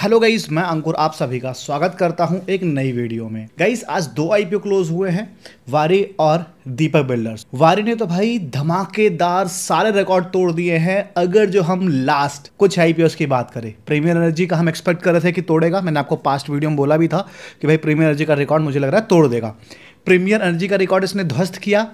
hello guys मैं अंकुर आप सभी का स्वागत करता हूं एक नई वीडियो में गाइस आज दो आईपीओ क्लोज हुए हैं वारी और दीपक बिल्डर्स वारी ने तो भाई धमाकेदार सारे रिकॉर्ड तोड़ दिए हैं अगर जो हम लास्ट कुछ आईपीओ की बात करें प्रीमियर एनर्जी का हम एक्सपेक्ट कर रहे थे कि तोड़ेगा मैंने आपको पास्ट वीडियो में बोला भी था कि भाई प्रीमियर एनर्जी का रिकॉर्ड मुझे लग रहा है तोड़ देगा प्रीमियर एनर्जी का रिकॉर्ड इसने ध्वस्त किया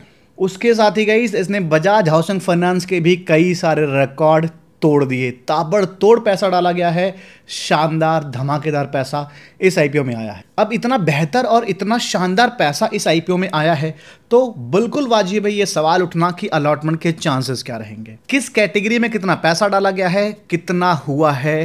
उसके साथ ही गई इसने बजाज हाउसिंग फाइनेंस के भी कई सारे रिकॉर्ड तोड़ दिए ताबड़तोड़ पैसा डाला गया है शानदार धमाकेदार पैसा इस आईपीओ में आया है अब इतना बेहतर और इतना शानदार पैसा इस आईपीओ में आया है तो बिल्कुल वाजिब है ये सवाल उठना कि अलॉटमेंट के चांसेस क्या रहेंगे किस कैटेगरी में कितना पैसा डाला गया है कितना हुआ है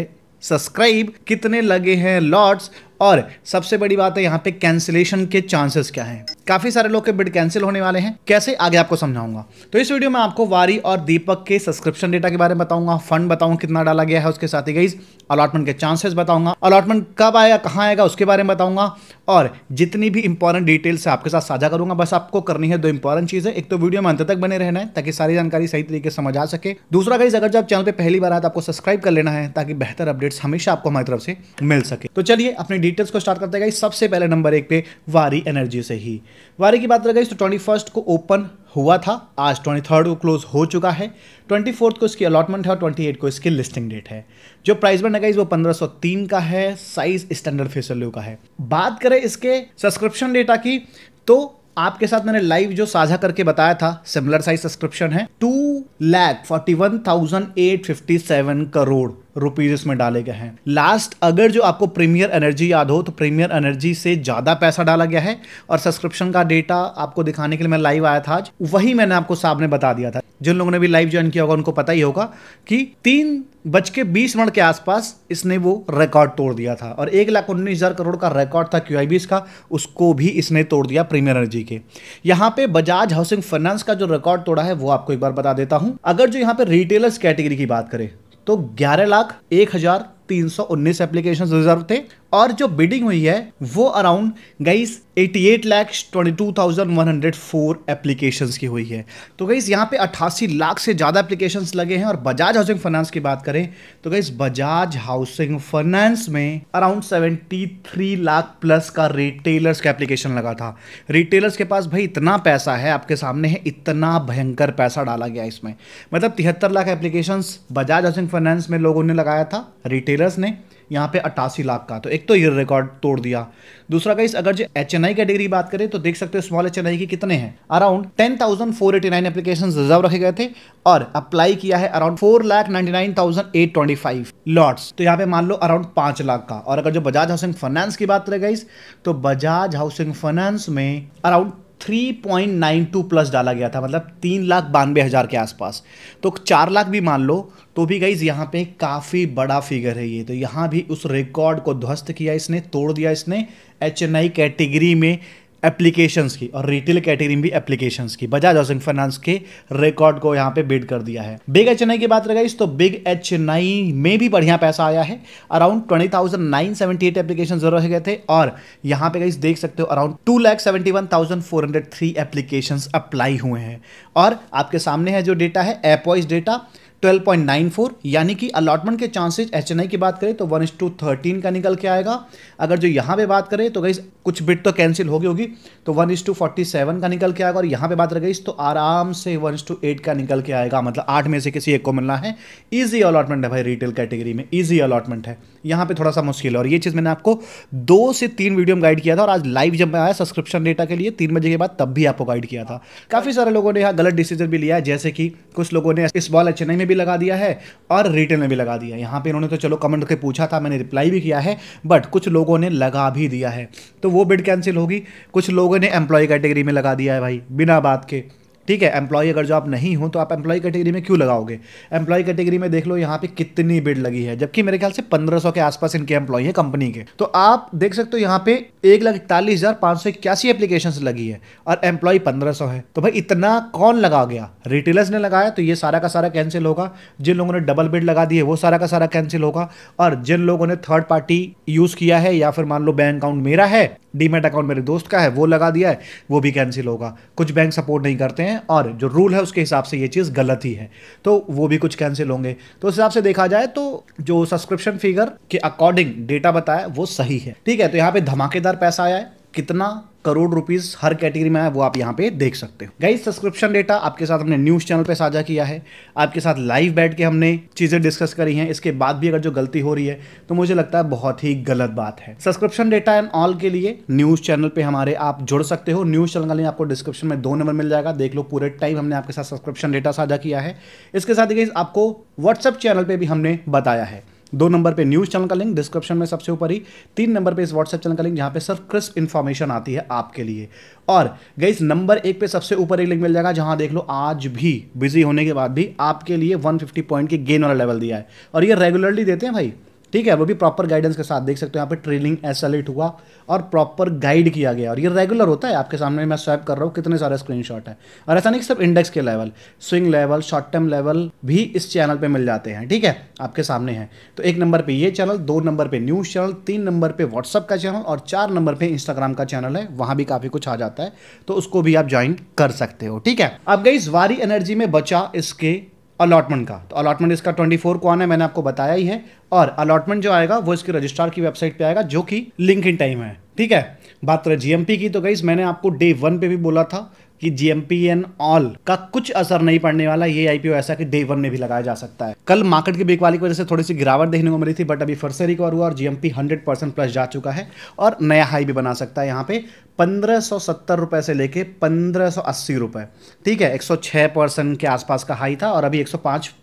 सब्सक्राइब कितने लगे हैं लॉट्स और सबसे बड़ी बात है यहाँ पे कैंसिलेशन के चांसेस क्या हैं काफ़ी सारे लोग के बिड कैंसिल होने वाले हैं कैसे आगे आपको समझाऊंगा तो इस वीडियो में आपको वारी और दीपक के सब्सक्रिप्शन डेटा के बारे में बताऊंगा फंड बताऊंगा कितना डाला गया है उसके साथ ही गई अलॉटमेंट के चांसेस बताऊंगा अलॉटमेंट कब आएगा कहाँ आएगा उसके बारे में बताऊंगा और जितनी भी इंपॉर्टेंट डिटेल्स आपके साथ साझा करूंगा बस आपको करनी है दो इंपॉर्टेंट चीज़ें एक तो वीडियो में अंत तक बने रहना है ताकि सारी जानकारी सही तरीके से समझ आ सके दूसरा गाइज अगर जब चैनल पर पहली बार आए तो आपको सब्सक्राइब कर लेना है ताकि बेहतर अपडेट्स हमेशा आपको हमारी तरफ से मिल सके तो चलिए अपनी डिटेल्स को स्टार्ट करते गए सबसे पहले नंबर एक पे वारी एनर्जी से ही वारे की बात रह तो ट्वेंटी फर्स्ट को ओपन हुआ था आज ट्वेंटी थर्ड को क्लोज हो चुका है ट्वेंटी फोर्थ को इसकी अलॉटमेंट है और ट्वेंटी एट को इसकी लिस्टिंग डेट है जो प्राइस बन गाइज वो पंद्रह सौ तीन का है साइज स्टैंडर्ड फेसल्यू का है बात करें इसके सब्सक्रिप्शन डेटा की तो आपके साथ मैंने लाइव जो साझा करके बताया था सिमिलर साइज सब्सक्रिप्शन है two lakh forty one thousand eight fifty seven crore rupees इसमें डाले गए हैं लास्ट अगर जो आपको प्रीमियर एनर्जी याद हो तो प्रीमियर एनर्जी से ज़्यादा पैसा डाला गया है और सब्सक्रिप्शन का डेटा आपको दिखाने के लिए मैं लाइव आया था आज वही मैंने आपको सामने बता दिया था जिन लोगों ने भी लाइव ज्वाइन किया होगा उनको पता ही होगा कि तीन बज के बीस मिनट के आसपास इसने वो रिकॉर्ड तोड़ दिया था और एक लाख उन्नीस हज़ार करोड़ का रिकॉर्ड था क्यू आई का उसको भी इसने तोड़ दिया प्रीमियर एनर्जी के यहाँ पे बजाज हाउसिंग फाइनेंस का जो रिकॉर्ड तोड़ा है वो आपको एक बार बता देता हूँ अगर जो यहाँ पे रिटेलर्स कैटेगरी की बात करें तो ग्यारह लाख एक हज़ार 319 एप्लीकेशन रिजर्व थे और जो बिडिंग हुई है वो अराउंड गईस 88 लाख 22,104 एप्लीकेशंस की हुई है तो गईस यहाँ पे 88 लाख से ज़्यादा एप्लीकेशंस लगे हैं और बजाज हाउसिंग फाइनेंस की बात करें तो गईस बजाज हाउसिंग फाइनेंस में अराउंड 73 लाख प्लस का रिटेलर्स का एप्लीकेशन लगा था रिटेलर्स के पास भाई इतना पैसा है आपके सामने है इतना भयंकर पैसा डाला गया इसमें मतलब तिहत्तर lakh application Bajaj housing finance में लोगों ने लगाया था रिटेलर ट्रेडर्स ने यहाँ पे अट्ठासी लाख का तो एक तो ये रिकॉर्ड तोड़ दिया दूसरा गाइस अगर जो एच एन आई कैटेगरी बात करें तो देख सकते हो स्मॉल एच एन आई की कितने हैं around ten thousand four eighty nine application reserve रखे गए थे और अप्लाई किया है around four lakh ninety nine thousand eight twenty five lots तो यहाँ पे मान लो अराउंड पांच लाख का और अगर जो बजाज हाउसिंग फाइनेंस की बात करें गई तो बजाज हाउसिंग फाइनेंस में अराउंड 3.92 प्लस डाला गया था मतलब तीन लाख बानवे हज़ार के आसपास तो चार लाख भी मान लो तो भी गाइज यहाँ पे काफ़ी बड़ा फिगर है ये तो यहाँ भी उस रिकॉर्ड को ध्वस्त किया इसने तोड़ दिया इसने एच एन आई कैटेगरी में एप्लीकेशंस की और रिटेल कैटेगरी में भी एप्लीकेशंस की बजाज हाउसिंग फाइनेंस के रिकॉर्ड को यहाँ पे बीट कर दिया है बिग एच एन की बात रह तो बिग एच में भी बढ़िया पैसा आया है around twenty thousand nine seventy eight application जरूर गए थे और यहाँ पे गई देख सकते हो around two lakh seventy one thousand four hundred three application apply हुए हैं और आपके सामने है जो डेटा है एपवाइज डेटा 12.94 यानी कि अलॉटमेंट के चांसेज एच की बात करें तो वन इज टू थर्टीन का निकल के आएगा अगर जो यहाँ पे बात करें तो गई कुछ बिट तो कैंसिल होगी होगी तो one is to forty seven का निकल के आएगा और यहाँ पे बात रह गई तो आराम से वन इज टू एट का निकल के आएगा मतलब आठ में से किसी एक को मिलना है ईजी अलॉटमेंट है भाई रिटेल कैटेगरी में ईजी अलॉटमेंट है यहाँ पर थोड़ा सा मुश्किल है और ये चीज़ मैंने आपको दो से तीन वीडियो में गाइड किया था और आज लाइव जब मैं आया सब्सक्रिप्शन डेटा के लिए तीन बजे के बाद तब भी आपको गाइड किया था काफ़ी सारे लोगों ने यहाँ गलत डिसीजन भी लिया है जैसे कि कुछ लोगों ने इस बॉल एच में भी लगा दिया है और रिटेल में भी लगा दिया यहाँ पर इन्होंने तो चलो कमेंट करके पूछा था मैंने रिप्लाई भी किया है बट कुछ लोगों ने लगा भी दिया है तो वो बिड कैंसिल होगी कुछ लोगों ने एम्प्लॉय कैटेगरी में लगा दिया है भाई बिना बात के ठीक है एम्प्लॉय अगर जो आप नहीं हो तो आप एम्प्लॉय कैटेगरी में क्यों लगाओगे एम्प्लॉय कैटेगरी में देख लो यहाँ पे कितनी बिड लगी है जबकि मेरे ख्याल से 1500 के आसपास इनके एम्प्लॉय है कंपनी के तो आप देख सकते हो यहाँ पे एक लाख इकतालीस हज़ार पाँच सौ इक्यासी एप्लीकेशन लगी है और एम्प्लॉय पंद्रह सौ है तो भाई इतना कौन लगा गया रिटेलर्स ने लगाया तो ये सारा का सारा कैंसिल होगा जिन लोगों ने डबल बिड लगा दी है वो सारा का सारा कैंसिल होगा और जिन लोगों ने थर्ड पार्टी यूज़ किया है या फिर मान लो बैंक अकाउंट मेरा है डीमेट अकाउंट मेरे दोस्त का है वो लगा दिया है वो भी कैंसिल होगा कुछ बैंक सपोर्ट नहीं करते हैं और जो रूल है उसके हिसाब से ये चीज़ गलत ही है तो वो भी कुछ कैंसिल होंगे तो उस हिसाब से देखा जाए तो जो सब्सक्रिप्शन फिगर के अकॉर्डिंग डेटा बताया वो सही है ठीक है तो यहाँ पे धमाकेदार पैसा आया है कितना करोड़ रुपीस हर कैटेगरी में है वो आप यहाँ पे देख सकते हो गई सब्सक्रिप्शन डेटा आपके साथ हमने न्यूज़ चैनल पे साझा किया है आपके साथ लाइव बैठ के हमने चीज़ें डिस्कस करी हैं इसके बाद भी अगर जो गलती हो रही है तो मुझे लगता है बहुत ही गलत बात है सब्सक्रिप्शन डेटा एंड ऑल के लिए न्यूज़ चैनल पर हमारे आप जुड़ सकते हो न्यूज़ चैनल का लिए आपको डिस्क्रिप्शन में दो नंबर मिल जाएगा देख लो पूरे टाइम हमने आपके साथ सब्सक्रिप्शन डेटा साझा किया है इसके साथ ही आपको व्हाट्सअप चैनल पर भी हमने बताया है दो नंबर पे न्यूज़ चैनल का लिंक डिस्क्रिप्शन में सबसे ऊपर ही तीन नंबर पे इस व्हाट्सएप चैनल का लिंक जहां पे सिर्फ क्रिस्प इन्फॉर्मेशन आती है आपके लिए और गई नंबर एक पे सबसे ऊपर एक लिंक मिल जाएगा जहां देख लो आज भी बिजी होने के बाद भी आपके लिए वन पॉइंट के गेन वाला लेवल दिया है और ये रेगुलरली देते हैं भाई ठीक है वो भी प्रॉपर गाइडेंस के साथ देख सकते हो यहाँ पे ट्रेलिंग एस हुआ और प्रॉपर गाइड किया गया और ये रेगुलर होता है आपके सामने मैं स्वैप कर रहा हूँ कितने सारे स्क्रीन है और ऐसा नहीं सब इंडेक्स के level swing level short term level भी इस चैनल पर मिल जाते हैं ठीक है आपके सामने है तो एक नंबर पर ये चैनल दो नंबर पर न्यूज़ चैनल तीन नंबर पर व्हाट्सअप का चैनल और चार नंबर पर इंस्टाग्राम का चैनल है वहाँ भी काफ़ी कुछ आ जाता है तो उसको भी आप ज्वाइन कर सकते हो ठीक है अब गई वारी एनर्जी में बचा इसके अलॉटमेंट का तो अलॉटमेंट इसका 24 को आना है मैंने आपको बताया ही है और अलॉटमेंट जो आएगा वो इसके रजिस्ट्रार की वेबसाइट पे आएगा जो कि लिंक इन टाइम है ठीक है बात करें जीएमपी की तो गई मैंने आपको डे वन पे भी बोला था कि जीएमपी एन ऑल का कुछ असर नहीं पड़ने वाला ये आईपीओ ऐसा कि डे वन में भी लगाया जा सकता है कल मार्केट की बेकवाली की वजह से थोड़ी सी गिरावट देखने को मिली थी बट अभी फिर से रिकवर हुआ और जीएमपी 100 परसेंट प्लस जा चुका है और नया हाई भी बना सकता है यहाँ पे 1570 रुपए से लेके पंद्रह रुपए ठीक है 106 परसेंट के आसपास का हाई था और अभी 105.1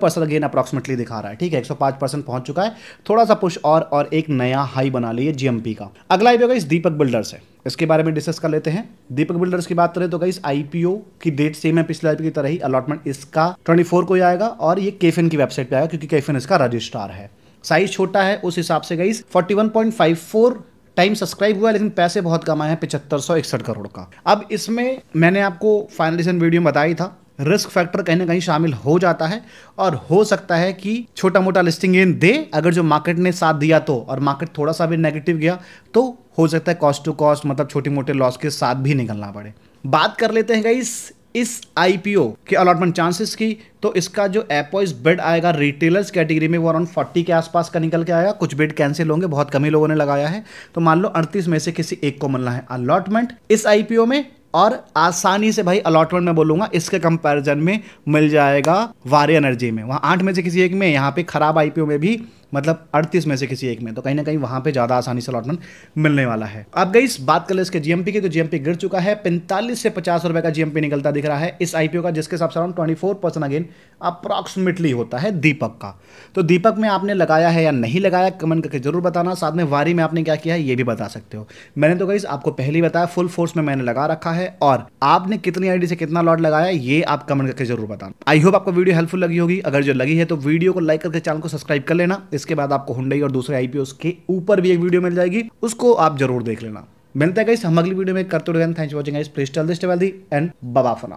परसेंट अगेन अप्रॉक्सिमेटली दिखा रहा है ठीक है 105 परसेंट पहुंच चुका है थोड़ा सा पुश और और एक नया हाई बना लिए जीएमपी का अगला आई होगा इस दीपक बिल्डर्स है इसके बारे में डिस्कस कर लेते हैं दीपक बिल्डर्स की बात करें तो गाइस आईपीओ की डेट सेम है पिछले आईपीओ की तरह ही अलॉटमेंट इसका 24 को ही आएगा और ये केफिन की वेबसाइट पे आएगा क्योंकि केफिन इसका रजिस्ट्रार है साइज छोटा है उस हिसाब से गाइस 41.54 टाइम सब्सक्राइब हुआ लेकिन पैसे बहुत कम आए हैं पिछहत्तर सौ इकसठ करोड़ का अब इसमें मैंने आपको फाइनलिसन वीडियो में बताया था रिस्क फैक्टर कहीं ना कहीं शामिल हो जाता है और हो सकता है कि छोटा मोटा लिस्टिंग गेन दे अगर जो मार्केट ने साथ दिया तो और मार्केट थोड़ा सा भी नेगेटिव गया तो हो सकता है कॉस्ट टू कॉस्ट मतलब छोटे मोटे लॉस के साथ भी निकलना पड़े बात कर लेते हैं गाइस इस आईपीओ के अलॉटमेंट चांसेस की तो इसका जो एपोइस वाइज बेड आएगा रिटेलर्स कैटेगरी में वो अराउंड फोर्टी के आसपास का निकल के आएगा कुछ बेड कैंसिल होंगे बहुत कम ही लोगों ने लगाया है तो मान लो अड़तीस में से किसी एक को मिलना है अलॉटमेंट इस आईपीओ में और आसानी से भाई अलॉटमेंट में बोलूंगा इसके कंपैरिजन में मिल जाएगा वारी एनर्जी में वहां आठ में से किसी एक में यहां पे खराब आईपीओ में भी मतलब अड़तीस में से किसी एक में तो कहीं ना कहीं वहां पे ज़्यादा आसानी से अलॉटमेंट मिलने वाला है अब गई बात कर ले इसके जीएमपी की तो जीएमपी गिर चुका है पैंतालीस से पचास रुपए का जीएमपी निकलता दिख रहा है इस आईपीओ का जिसके हिसाब से around twenty four percent again approximately होता है दीपक का तो दीपक में आपने लगाया है या नहीं लगाया कमेंट करके जरूर बताना साथ में वारी में आपने क्या किया है ये भी बता सकते हो मैंने तो गई आपको पहले बताया फुल फोर्स में मैंने लगा रखा है और आपने कितनी आईडी से कितना लॉट लगाया ये आप कमेंट करके जरूर बताना आई होप आपको वीडियो हेल्पफुल लगी होगी अगर जो लगी है तो वीडियो को लाइक करके चैनल को सब्सक्राइब कर लेना इसके बाद आपको हुंडई और दूसरे आईपीओ के ऊपर भी एक वीडियो मिल जाएगी उसको आप जरूर देख लेना मिलते हैं गाइस हम अगली वीडियो में करते रहेंगे थैंक्स वॉचिंग एंड बबा